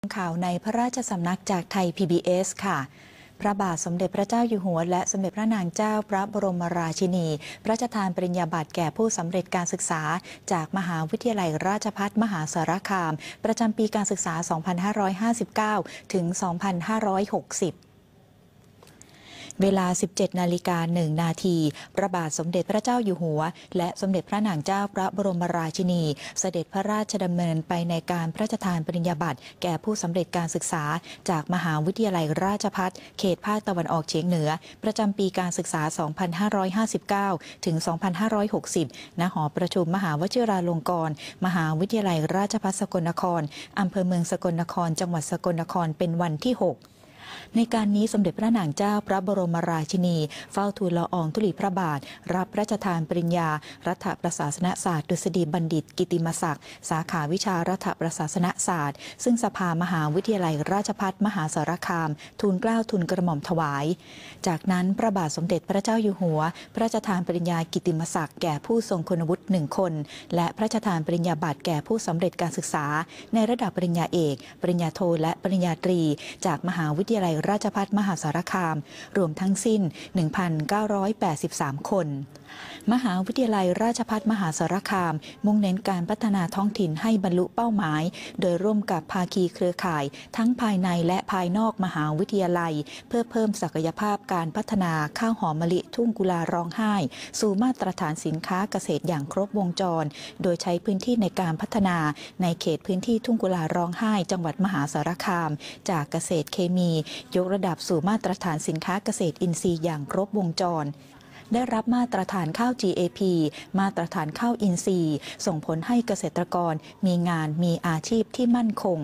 ข่าวในพระราชสำนักจากไทย PBS ค่ะ พระบาทสมเด็จพระเจ้าอยู่หัว และสมเด็จพระนางเจ้าพระบรมราชินี พระราชทานปริญญาบัตรแก่ผู้สำเร็จการศึกษา จากมหาวิทยาลัยราชภัฏมหาสารคาม ประจำปีการศึกษา 2559 ถึง 2560เวลา 17 นาฬิกา1นาทีพระบาทสมเด็จพระเจ้าอยู่หัว และสมเด็จพระนางเจ้าพระบรมราชินี เสด็จพระราชดำเนินไปในการพระราชทานปริญญาบัตรแก่ผู้สำเร็จการศึกษา จากมหาวิทยาลัยราชพัฒเขตภาคตะวันออกเฉียงเหนือ ประจำปีการศึกษา 2559 ถึง 2560 ณ หอประชุมมหาวชิราลงกรณ์ มหาวิทยาลัยราชพัฒสกลนครอำเภอเมืองสกลนคร จังหวัดสกลนคร เป็นวันที่ 6ในการนี้สมเด็จพระนางเจ้าพระบรมราชินี เฝ้าทูลละอองธุลีพระบาท รับพระราชทานปริญญา รัฐประศาสนศาสตร์ดุษฎีบัณฑิต กิติมศักดิ์สาขาวิชารัฐประศาสนศาสตร์ซึ่งสภามหาวิทยาลัยราชพัฒมหาสารคามทูลเกล้าทูลกระหม่อมถวาย จากนั้นพระบาทสมเด็จพระเจ้าอยู่หัว พระราชทานปริญญากิติมศักดิ์แก่ผู้ทรงคุณวุฒิหนึ่งคน และพระราชทานปริญญาบัตรแก่ผู้สำเร็จการศึกษา ในระดับปริญญาเอก ปริญญาโทและปริญญาตรีจากมหาวิทยายาลัยราชภัฏมหาสารคามรวมทั้งสิ้น1,983 คน มหาวิทยาลัยราชภัฏมหาสารคาม มุ่งเน้นการพัฒนาท้องถิ่นให้บรรลุเป้าหมาย โดยร่วมกับภาคีเครือข่าย ทั้งภายในและภายนอกมหาวิทยาลัย เพื่อเพิ่มศักยภาพการพัฒนาข้าวหอมมะลิ ทุ่งกุลาร้องไห้ สู่มาตรฐานสินค้าเกษตรอย่างครบวงจร โดยใช้พื้นที่ในการพัฒนาในเขตพื้นที่ทุ่งกุลาร้องไห้ จังหวัดมหาสารคาม จากเกษตรเคมียกระดับสู่มาตรฐานสินค้าเกษตรอินทรีย์อย่างครบวงจร ได้รับมาตรฐานข้าว GAP มาตรฐานข้าวอินทรีย์ ส่งผลให้เกษตรกรมีงานมีอาชีพที่มั่นคง